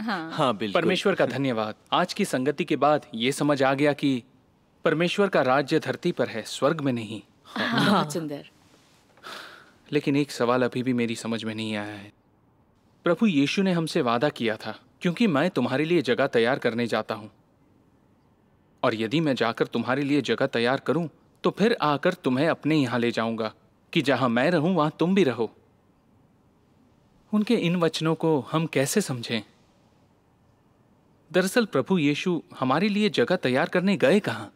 हाँ, हाँ बिल्कुल परमेश्वर का धन्यवाद आज की संगति के बाद ये समझ आ गया कि परमेश्वर का राज्य धरती पर है स्वर्ग में नहीं हाँ। हाँ। लेकिन एक सवाल अभी भी मेरी समझ में नहीं आया है प्रभु यीशु ने हमसे वादा किया था क्योंकि मैं तुम्हारे लिए जगह तैयार करने जाता हूँ और यदि मैं जाकर तुम्हारे लिए जगह तैयार करूँ तो फिर आकर तुम्हें अपने यहाँ ले जाऊंगा कि जहाँ मैं रहूँ वहाँ तुम भी रहो उनके इन वचनों को हम कैसे समझें दरअसल प्रभु यीशु हमारे लिए जगह तैयार करने गए कहा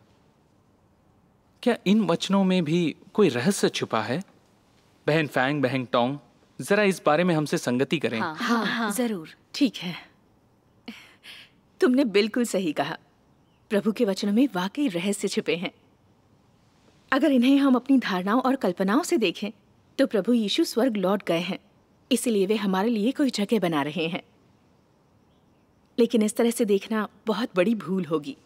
क्या इन वचनों में भी कोई रहस्य छुपा है बहन फैंग बहन टोंग जरा इस बारे में हमसे संगति करें हाँ।, हाँ, हाँ, हाँ, जरूर ठीक है तुमने बिल्कुल सही कहा प्रभु के वचनों में वाकई रहस्य छिपे हैं अगर इन्हें हम अपनी धारणाओं और कल्पनाओं से देखें तो प्रभु यीशु स्वर्ग लौट गए हैं इसीलिए वे हमारे लिए कोई जगह बना रहे हैं लेकिन इस तरह से देखना बहुत बड़ी भूल होगी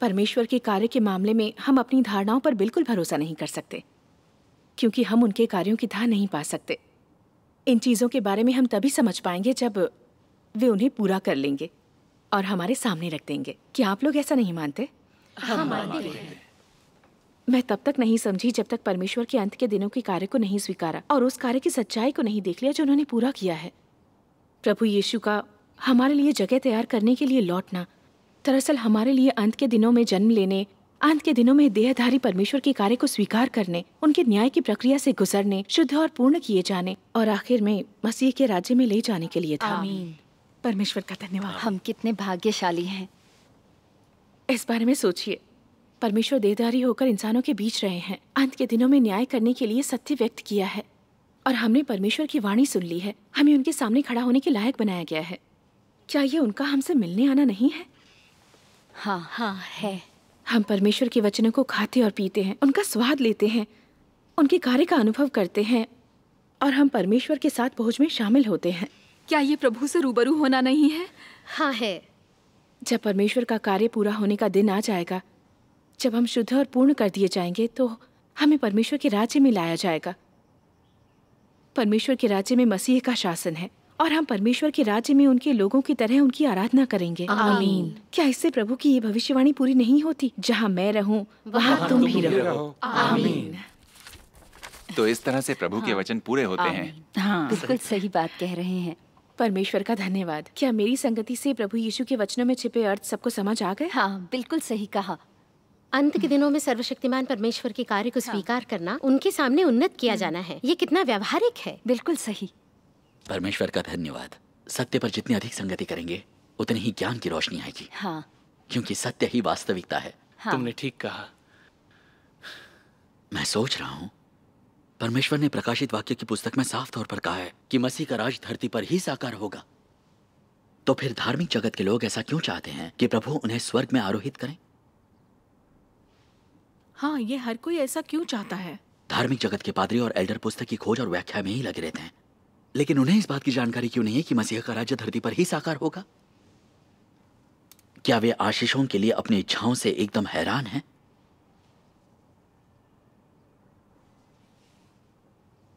परमेश्वर के कार्य के मामले में हम अपनी धारणाओं पर बिल्कुल भरोसा नहीं कर सकते क्योंकि हम उनके कार्यों की धार नहीं पा सकते इन चीज़ों के बारे में हम तभी समझ पाएंगे जब वे उन्हें पूरा कर लेंगे और हमारे सामने रख देंगे क्या आप लोग ऐसा नहीं मानते हम मानते हैं मैं तब तक नहीं समझी जब तक परमेश्वर के अंत के दिनों के कार्य को नहीं स्वीकारा और उस कार्य की सच्चाई को नहीं देख लिया जो उन्होंने पूरा किया है प्रभु यीशु का हमारे लिए जगह तैयार करने के लिए लौटना दरअसल हमारे लिए अंत के दिनों में जन्म लेने अंत के दिनों में देहधारी परमेश्वर के कार्य को स्वीकार करने उनके न्याय की प्रक्रिया से गुजरने शुद्ध और पूर्ण किए जाने और आखिर में मसीह के राज्य में ले जाने के लिए था परमेश्वर का धन्यवाद हम कितने भाग्यशाली हैं इस बारे में सोचिए परमेश्वर देदारी होकर इंसानों के बीच रहे हैं अंत के दिनों में न्याय करने के लिए सत्य व्यक्त किया है और हमने परमेश्वर की वाणी सुन ली है हमें उनके सामने खड़ा होने के लायक बनाया गया है क्या ये उनका हमसे मिलने आना नहीं है हाँ हाँ है हम परमेश्वर के वचनों को खाते और पीते हैं उनका स्वाद लेते हैं उनके कार्य का अनुभव करते हैं और हम परमेश्वर के साथ पहुंच में शामिल होते हैं क्या ये प्रभु से रूबरू होना नहीं है हाँ है जब परमेश्वर का कार्य पूरा होने का दिन आ जाएगा जब हम शुद्ध और पूर्ण कर दिए जाएंगे तो हमें परमेश्वर के राज्य में लाया जाएगा परमेश्वर के राज्य में मसीह का शासन है और हम परमेश्वर के राज्य में उनके लोगों की तरह उनकी आराधना करेंगे आमीन क्या इससे प्रभु की ये भविष्यवाणी पूरी नहीं होती जहाँ मैं रहूँ वहाँ तुम भी रहो आमीन तो इस तरह से प्रभु हाँ। के वचन पूरे होते हैं हाँ बिल्कुल सही बात कह रहे हैं परमेश्वर का धन्यवाद क्या मेरी संगति से प्रभु यीशु के वचनों में छिपे अर्थ सबको समझ आ गए हाँ बिल्कुल सही कहा अंत के दिनों में सर्वशक्तिमान परमेश्वर के कार्य को हाँ। स्वीकार करना उनके सामने उन्नत किया हम्म। जाना है ये कितना व्यवहारिक है बिल्कुल सही परमेश्वर का धन्यवाद सत्य पर जितनी अधिक संगति करेंगे उतनी ही ज्ञान की रोशनी आएगी हाँ क्योंकि सत्य ही वास्तविकता है हाँ। तुमने ठीक कहा मैं सोच रहा हूँ परमेश्वर ने प्रकाशित वाक्य की पुस्तक में साफ तौर पर कहा है कि मसीह का राज धरती पर ही साकार होगा तो फिर धार्मिक जगत के लोग ऐसा क्यों चाहते हैं कि प्रभु उन्हें स्वर्ग में आरोहित करें हाँ ये हर कोई ऐसा क्यों चाहता है धार्मिक जगत के पादरी और एल्डर पुस्तक की खोज और व्याख्या में ही लगे रहते हैं लेकिन उन्हें इस बात की जानकारी क्यों नहीं है कि मसीह का राज्य धरती पर ही साकार होगा क्या वे आशीषों के लिए अपनी इच्छाओं से एकदम हैरान हैं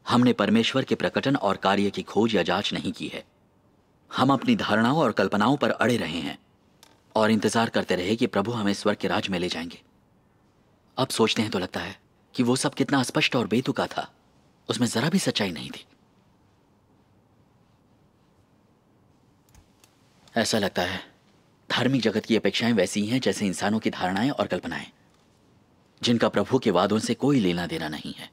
हमने परमेश्वर के प्रकटन और कार्य की खोज या जांच नहीं की है हम अपनी धारणाओं और कल्पनाओं पर अड़े रहे हैं और इंतजार करते रहे कि प्रभु हमें स्वर्ग के राज में ले जाएंगे अब सोचते हैं तो लगता है कि वो सब कितना स्पष्ट और बेतुका था उसमें जरा भी सच्चाई नहीं थी ऐसा लगता है धार्मिक जगत की अपेक्षाएं वैसी हैं जैसे इंसानों की धारणाएं और कल्पनाएं जिनका प्रभु के वादों से कोई लेना देना नहीं है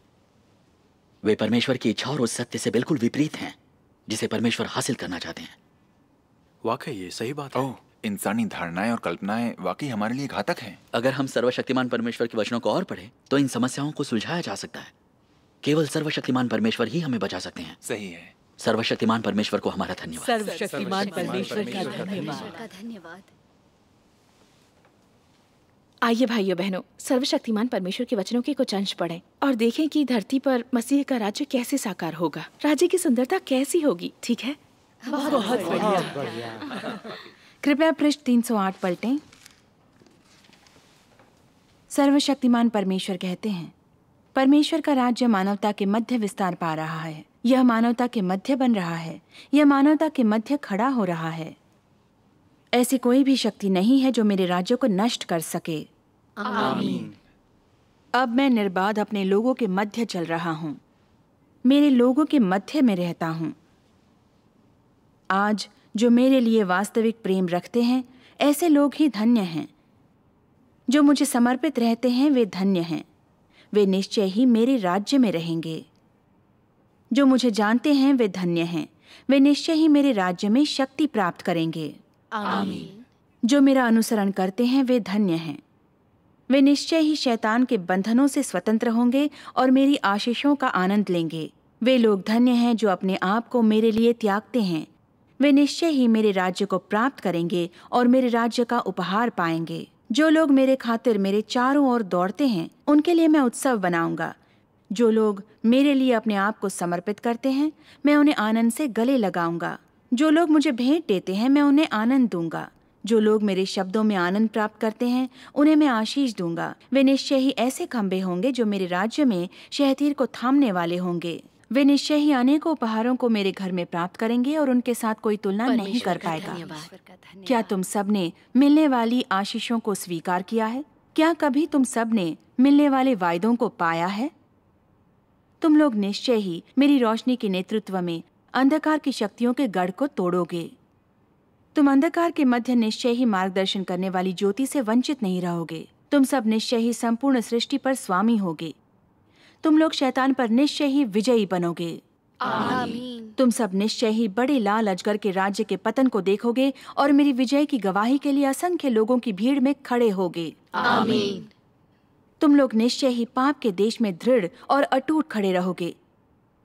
वे परमेश्वर की इच्छा और उस सत्य से बिल्कुल विपरीत हैं जिसे परमेश्वर हासिल करना चाहते हैं वाकई ये सही बात है। इंसानी धारणाएं और कल्पनाएं वाकई हमारे लिए घातक हैं अगर हम सर्वशक्तिमान परमेश्वर के वचनों को और पढ़े तो इन समस्याओं को सुलझाया जा सकता है केवल सर्वशक्तिमान परमेश्वर ही हमें बचा सकते हैं सही है सर्वशक्तिमान परमेश्वर को हमारा धन्यवाद सर्वशक्तिमान परमेश्वर का धन्यवाद आइए भाइयों बहनों सर्वशक्तिमान परमेश्वर के वचनों के कुछ अंश पढ़ें और देखें कि धरती पर मसीह का राज्य कैसे साकार होगा राज्य की सुंदरता कैसी होगी ठीक है बहुत बढ़िया कृपया पृष्ठ तीन सौ आठ पलटे सर्वशक्तिमान परमेश्वर कहते हैं परमेश्वर का राज्य मानवता के मध्य विस्तार पा रहा है यह मानवता के मध्य बन रहा है यह मानवता के मध्य खड़ा हो रहा है ऐसी कोई भी शक्ति नहीं है जो मेरे राज्य को नष्ट कर सके आमीन। अब मैं निर्बाध अपने लोगों के मध्य चल रहा हूं मेरे लोगों के मध्य में रहता हूं आज जो मेरे लिए वास्तविक प्रेम रखते हैं ऐसे लोग ही धन्य हैं जो मुझे समर्पित रहते हैं वे धन्य हैं वे निश्चय ही मेरे राज्य में रहेंगे जो मुझे जानते हैं वे धन्य हैं वे निश्चय ही मेरे राज्य में शक्ति प्राप्त करेंगे आमीन जो मेरा अनुसरण करते हैं वे धन्य हैं वे निश्चय ही शैतान के बंधनों से स्वतंत्र होंगे और मेरी आशीषों का आनंद लेंगे वे लोग धन्य हैं जो अपने आप को मेरे लिए त्यागते हैं वे निश्चय ही मेरे राज्य को प्राप्त करेंगे और मेरे राज्य का उपहार पाएंगे जो लोग मेरे खातिर मेरे चारों ओर दौड़ते हैं उनके लिए मैं उत्सव बनाऊंगा जो लोग मेरे लिए अपने आप को समर्पित करते हैं मैं उन्हें आनंद से गले लगाऊंगा जो लोग मुझे भेंट देते हैं मैं उन्हें आनंद दूंगा जो लोग मेरे शब्दों में आनंद प्राप्त करते हैं उन्हें मैं आशीष दूंगा वे निश्चय ही ऐसे खंबे होंगे जो मेरे राज्य में शहतीर को थामने वाले होंगे वे निश्चय ही अनेकों उपहारों को मेरे घर में प्राप्त करेंगे और उनके साथ कोई तुलना नहीं कर पाएगा क्या तुम सब ने मिलने वाली आशीषों को स्वीकार किया है क्या कभी तुम सब ने मिलने वाले वायदों को पाया है तुम लोग निश्चय ही मेरी रोशनी के नेतृत्व में अंधकार की शक्तियों के गढ़ को तोड़ोगे तुम अंधकार के मध्य निश्चय ही मार्गदर्शन करने वाली ज्योति से वंचित नहीं रहोगे तुम सब निश्चय ही संपूर्ण सृष्टि पर स्वामी होगे तुम लोग शैतान पर निश्चय ही विजयी बनोगे आमीन तुम सब निश्चय ही बड़े लाल अजगर के राज्य के पतन को देखोगे और मेरी विजय की गवाही के लिए असंख्य लोगों की भीड़ में खड़े होगे आमीन तुम लोग निश्चय ही पाप के देश में दृढ़ और अटूट खड़े रहोगे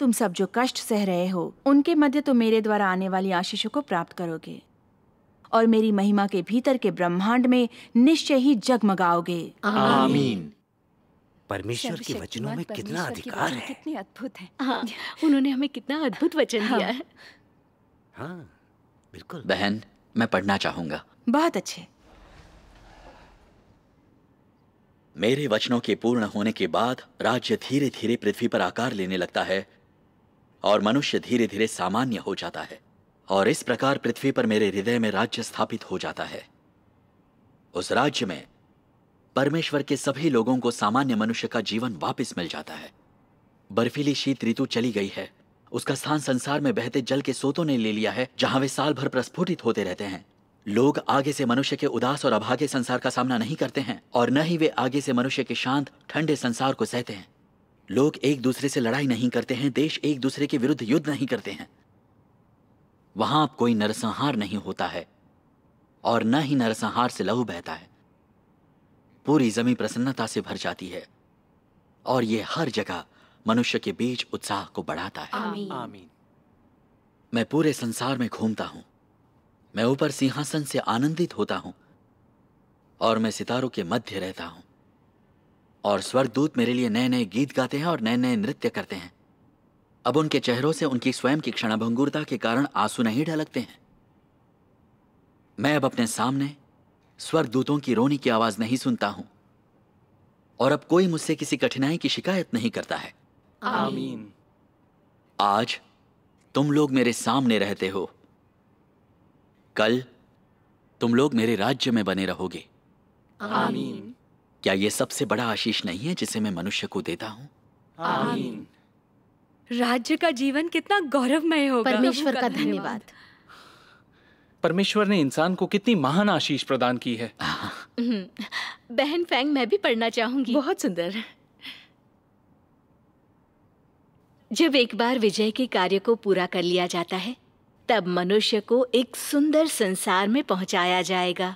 तुम सब जो कष्ट सह रहे हो उनके मध्य तुम मेरे द्वारा आने वाली आशीषों को प्राप्त करोगे और मेरी महिमा के भीतर के ब्रह्मांड में निश्चय ही जगमगाओगे आमीन परमेश्वर के वचनों में कितना अधिकार है कितने अद्भुत है हाँ, उन्होंने हमें कितना अद्भुत वचन दिया हाँ। है हाँ बिल्कुल बहन मैं पढ़ना चाहूंगा बहुत अच्छे मेरे वचनों के पूर्ण होने के बाद राज्य धीरे धीरे पृथ्वी पर आकार लेने लगता है और मनुष्य धीरे धीरे सामान्य हो जाता है और इस प्रकार पृथ्वी पर मेरे हृदय में राज्य स्थापित हो जाता है उस राज्य में परमेश्वर के सभी लोगों को सामान्य मनुष्य का जीवन वापस मिल जाता है बर्फीली शीत ऋतु चली गई है उसका स्थान संसार में बहते जल के सोतों ने ले लिया है जहां वे साल भर प्रस्फुटित होते रहते हैं लोग आगे से मनुष्य के उदास और अभागे संसार का सामना नहीं करते हैं और न ही वे आगे से मनुष्य के शांत ठंडे संसार को सहते हैं लोग एक दूसरे से लड़ाई नहीं करते हैं देश एक दूसरे के विरुद्ध युद्ध नहीं करते हैं वहां अब कोई नरसंहार नहीं होता है और न ही नरसंहार से लहू बहता है पूरी जमी प्रसन्नता से भर जाती है और ये हर जगह मनुष्य के बीच उत्साह को बढ़ाता है आमीन। आमीन। मैं पूरे संसार में घूमता हूं मैं ऊपर सिंहासन से आनंदित होता हूं और मैं सितारों के मध्य रहता हूं और स्वर्गदूत मेरे लिए नए नए गीत गाते हैं और नए नए नृत्य करते हैं अब उनके चेहरों से उनकी स्वयं की क्षणभंगुरता के कारण आंसू नहीं ढलकते हैं मैं अब अपने सामने स्वर्गदूतों की रोनी की आवाज नहीं सुनता हूं और अब कोई मुझसे किसी कठिनाई की शिकायत नहीं करता है आमीन आज तुम लोग मेरे सामने रहते हो कल तुम लोग मेरे राज्य में बने रहोगे आमीन क्या यह सबसे बड़ा आशीष नहीं है जिसे मैं मनुष्य को देता हूं आमीन राज्य का जीवन कितना गौरवमय होगा परमेश्वर का धन्यवाद परमेश्वर ने इंसान को कितनी महान आशीष प्रदान की है हम्म, बहन फैंग मैं भी पढ़ना चाहूंगी बहुत सुंदर जब एक बार विजय के कार्य को पूरा कर लिया जाता है तब मनुष्य को एक सुंदर संसार में पहुंचाया जाएगा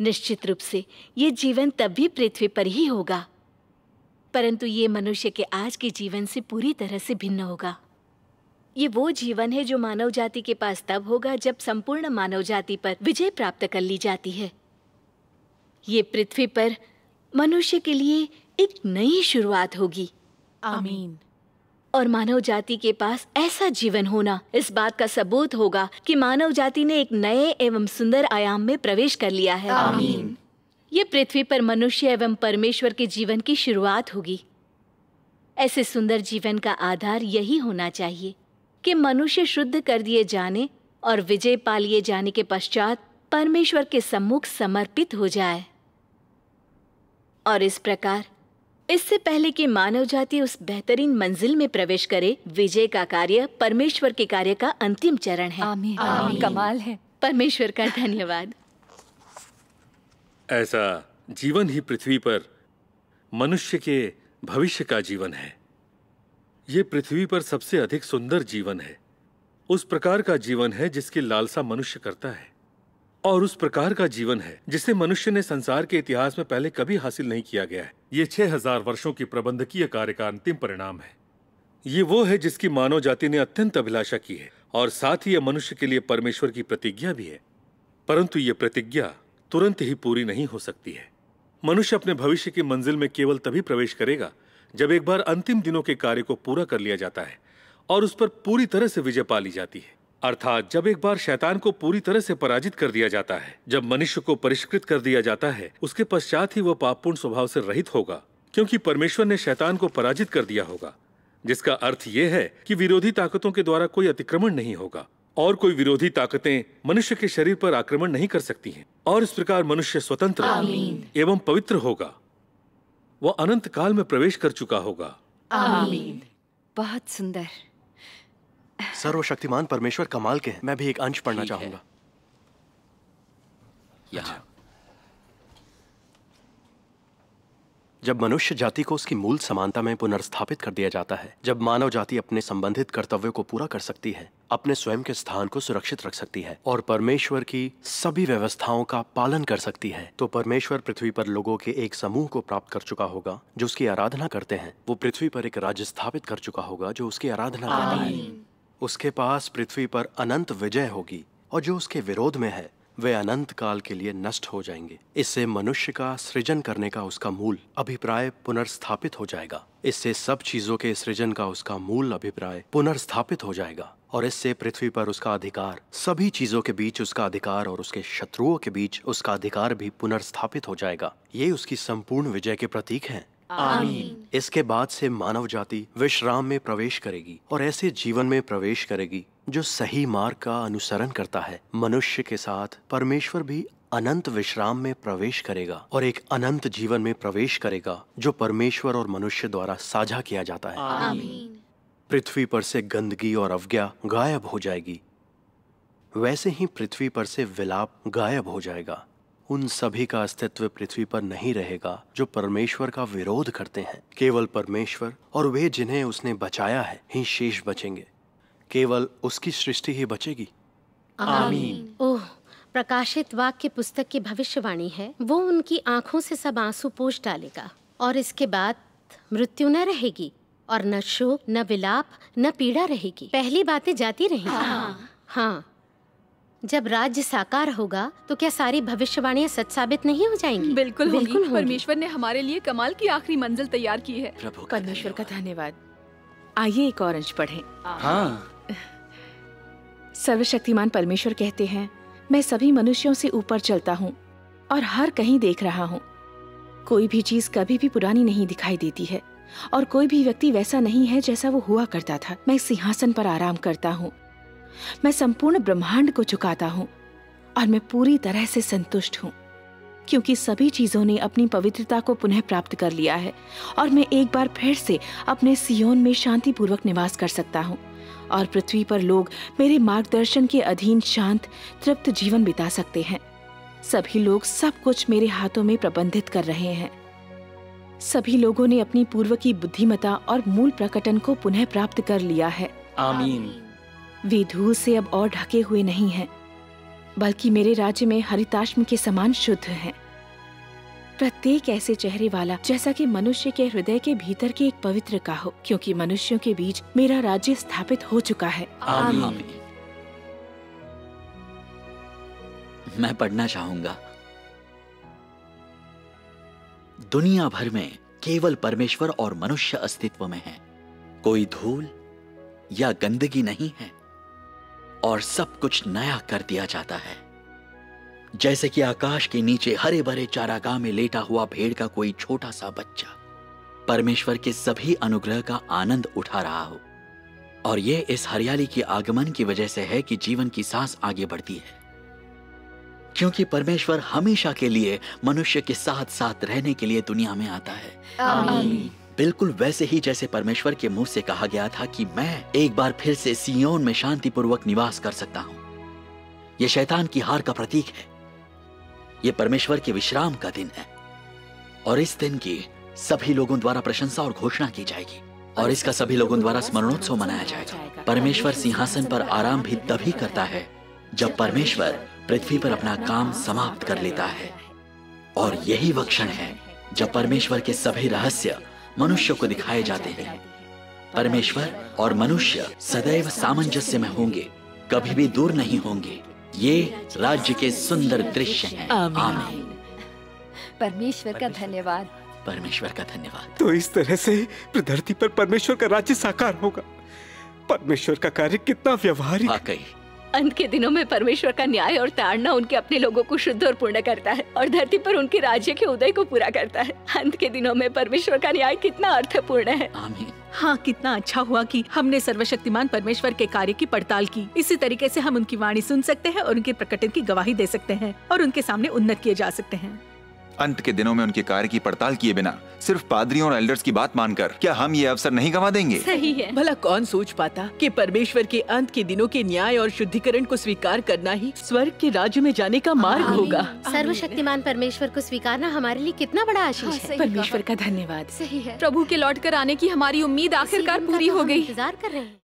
निश्चित रूप से ये जीवन तब भी पृथ्वी पर ही होगा परंतु ये मनुष्य के आज के जीवन से पूरी तरह से भिन्न होगा ये वो जीवन है जो मानव जाति के पास तब होगा जब संपूर्ण मानव जाति पर विजय प्राप्त कर ली जाती है ये पृथ्वी पर मनुष्य के लिए एक नई शुरुआत होगी आमीन और मानव जाति के पास ऐसा जीवन होना इस बात का सबूत होगा कि मानव जाति ने एक नए एवं सुंदर आयाम में प्रवेश कर लिया है आमीन ये पृथ्वी पर मनुष्य एवं परमेश्वर के जीवन की शुरुआत होगी ऐसे सुंदर जीवन का आधार यही होना चाहिए कि मनुष्य शुद्ध कर दिए जाने और विजय पा लिए जाने के पश्चात परमेश्वर के सम्मुख समर्पित हो जाए और इस प्रकार इससे पहले कि मानव जाति उस बेहतरीन मंजिल में प्रवेश करे विजय का कार्य परमेश्वर के कार्य का अंतिम चरण है आमीन। आमीन। कमाल है परमेश्वर का धन्यवाद ऐसा जीवन ही पृथ्वी पर मनुष्य के भविष्य का जीवन है ये पृथ्वी पर सबसे अधिक सुंदर जीवन है उस प्रकार का जीवन है जिसकी लालसा मनुष्य करता है और उस प्रकार का जीवन है जिसे मनुष्य ने संसार के इतिहास में पहले कभी हासिल नहीं किया गया है ये छह हजार वर्षों की प्रबंधकीय कार्य का अंतिम परिणाम है ये वो है जिसकी मानव जाति ने अत्यंत अभिलाषा की है और साथ ही यह मनुष्य के लिए परमेश्वर की प्रतिज्ञा भी है परंतु यह प्रतिज्ञा तुरंत ही पूरी नहीं हो सकती है मनुष्य अपने भविष्य की मंजिल में केवल तभी प्रवेश करेगा जब एक बार अंतिम दिनों के कार्य को पूरा कर लिया जाता है और उस पर पूरी तरह से विजय पा ली जाती है अर्थात जब एक बार शैतान को पूरी तरह से पराजित कर दिया जाता है जब मनुष्य को परिष्कृत कर दिया जाता है उसके पश्चात ही वह पापपूर्ण स्वभाव से रहित होगा क्योंकि परमेश्वर ने शैतान को पराजित कर दिया होगा जिसका अर्थ यह है कि विरोधी ताकतों के द्वारा कोई अतिक्रमण नहीं होगा और कोई विरोधी ताकतें मनुष्य के शरीर पर आक्रमण नहीं कर सकती हैं और इस प्रकार मनुष्य स्वतंत्र एवं पवित्र होगा वह अनंत काल में प्रवेश कर चुका होगा आमीन बहुत सुंदर सर्वशक्तिमान परमेश्वर कमाल के हैं मैं भी एक अंश पढ़ना चाहूंगा यहाँ जब मनुष्य जाति को उसकी मूल समानता में पुनर्स्थापित कर दिया जाता है जब मानव जाति अपने संबंधित कर्तव्यों को पूरा कर सकती है अपने स्वयं के स्थान को सुरक्षित रख सकती है और परमेश्वर की सभी व्यवस्थाओं का पालन कर सकती है तो परमेश्वर पृथ्वी पर लोगों के एक समूह को प्राप्त कर चुका होगा जो उसकी आराधना करते हैं वो पृथ्वी पर एक राज्य स्थापित कर चुका होगा जो उसकी आराधना करता है उसके पास पृथ्वी पर अनंत विजय होगी और जो उसके विरोध में है वे अनंत काल के लिए नष्ट हो जाएंगे इससे मनुष्य का सृजन करने का उसका मूल अभिप्राय पुनर्स्थापित हो जाएगा इससे सब चीजों के सृजन का उसका मूल अभिप्राय पुनर्स्थापित हो जाएगा और इससे पृथ्वी पर उसका अधिकार सभी चीजों के बीच उसका अधिकार और उसके शत्रुओं के बीच उसका अधिकार भी पुनर्स्थापित हो जाएगा ये उसकी संपूर्ण विजय के प्रतीक है आमीन इसके बाद से मानव जाति विश्राम में प्रवेश करेगी और ऐसे जीवन में प्रवेश करेगी जो सही मार्ग का अनुसरण करता है मनुष्य के साथ परमेश्वर भी अनंत विश्राम में प्रवेश करेगा और एक अनंत जीवन में प्रवेश करेगा जो परमेश्वर और मनुष्य द्वारा साझा किया जाता है पृथ्वी पर से गंदगी और अवज्ञा गायब हो जाएगी वैसे ही पृथ्वी पर से विलाप गायब हो जाएगा उन सभी का अस्तित्व पृथ्वी पर नहीं रहेगा जो परमेश्वर का विरोध करते हैं केवल परमेश्वर और वे जिन्हें उसने बचाया है ही शेष बचेंगे केवल उसकी सृष्टि ही बचेगी आमीन ओह प्रकाशित वाक्य पुस्तक की भविष्यवाणी है वो उनकी आंखों से सब आंसू पोष डालेगा और इसके बाद मृत्यु न रहेगी और न शोक न विलाप न पीड़ा रहेगी पहली बातें जाती रहेंगी हाँ, हाँ। जब राज्य साकार होगा तो क्या सारी भविष्यवाणियाँ सच साबित नहीं हो जाएंगी बिल्कुल बिल्कुल परमेश्वर ने हमारे लिए कमाल की आखिरी मंजिल तैयार की है परमेश्वर का धन्यवाद आइए एक और अंश हाँ। हाँ सर्वशक्तिमान परमेश्वर कहते हैं मैं सभी मनुष्यों से ऊपर चलता हूँ और हर कहीं देख रहा हूँ कोई भी चीज कभी भी पुरानी नहीं दिखाई देती है और कोई भी व्यक्ति वैसा नहीं है जैसा वो हुआ करता था मैं सिंहासन पर आराम करता हूँ मैं संपूर्ण ब्रह्मांड को चुकाता हूँ और मैं पूरी तरह से संतुष्ट हूँ क्योंकि सभी चीज़ों ने अपनी पवित्रता को पुनः प्राप्त कर लिया है और मैं एक बार फिर से अपने सियोन में शांतिपूर्वक निवास कर सकता हूँ और पृथ्वी पर लोग मेरे मार्गदर्शन के अधीन शांत तृप्त जीवन बिता सकते हैं सभी लोग सब कुछ मेरे हाथों में प्रबंधित कर रहे हैं सभी लोगों ने अपनी पूर्व की बुद्धिमता और मूल प्रकटन को पुनः प्राप्त कर लिया है आमीन वे धूल से अब और ढके हुए नहीं हैं, बल्कि मेरे राज्य में हरिताश्म के समान शुद्ध हैं। प्रत्येक ऐसे चेहरे वाला जैसा कि मनुष्य के हृदय के भीतर के एक पवित्र का हो क्योंकि मनुष्यों के बीच मेरा राज्य स्थापित हो चुका है आमीन। मैं पढ़ना चाहूंगा दुनिया भर में केवल परमेश्वर और मनुष्य अस्तित्व में है कोई धूल या गंदगी नहीं है और सब कुछ नया कर दिया जाता है जैसे कि आकाश के नीचे हरे भरे चारागाह में लेटा हुआ भेड़ का कोई छोटा सा बच्चा परमेश्वर के सभी अनुग्रह का आनंद उठा रहा हो और यह इस हरियाली के आगमन की वजह से है कि जीवन की सांस आगे बढ़ती है क्योंकि परमेश्वर हमेशा के लिए मनुष्य के साथ साथ रहने के लिए दुनिया में आता है आमीन। बिल्कुल वैसे ही जैसे परमेश्वर के मुंह से कहा गया था कि मैं एक बार फिर से सियोन में शांतिपूर्वक निवास कर सकता हूं यह शैतान की हार का प्रतीक है ये परमेश्वर के विश्राम का दिन है और इस दिन की सभी लोगों द्वारा प्रशंसा और घोषणा की जाएगी और इसका सभी लोगों द्वारा स्मरणोत्सव मनाया जाएगा परमेश्वर सिंहासन पर आराम भी तभी करता है जब परमेश्वर पृथ्वी पर अपना काम समाप्त कर लेता है और यही वह क्षण है जब परमेश्वर के सभी रहस्य मनुष्य को दिखाए जाते हैं परमेश्वर और मनुष्य सदैव सामंजस्य में होंगे कभी भी दूर नहीं होंगे ये राज्य के सुंदर दृश्य हैं। आमीन। परमेश्वर का धन्यवाद परमेश्वर का धन्यवाद तो इस तरह से धरती पर परमेश्वर का राज्य साकार होगा परमेश्वर का कार्य कितना व्यवहारिक वाकई अंत के दिनों में परमेश्वर का न्याय और ताड़ना उनके अपने लोगों को शुद्ध और पूर्ण करता है और धरती पर उनके राज्य के उदय को पूरा करता है अंत के दिनों में परमेश्वर का न्याय कितना अर्थपूर्ण है आमीन हाँ कितना अच्छा हुआ कि हमने सर्वशक्तिमान परमेश्वर के कार्य की पड़ताल की इसी तरीके से हम उनकी वाणी सुन सकते हैं और उनके प्रकटन की गवाही दे सकते हैं और उनके सामने उन्नत किए जा सकते हैं अंत के दिनों में उनके कार्य की पड़ताल किए बिना सिर्फ पादरियों और एल्डर्स की बात मानकर क्या हम ये अवसर नहीं गवा देंगे सही है भला कौन सोच पाता कि परमेश्वर के अंत के दिनों के न्याय और शुद्धिकरण को स्वीकार करना ही स्वर्ग के राज्य में जाने का मार्ग होगा सर्वशक्तिमान परमेश्वर को स्वीकारना हमारे लिए कितना बड़ा आशीष हाँ, है परमेश्वर का धन्यवाद सही है प्रभु के लौट कर आने की हमारी उम्मीद आखिरकार पूरी हो गयी इंतजार कर रहे हैं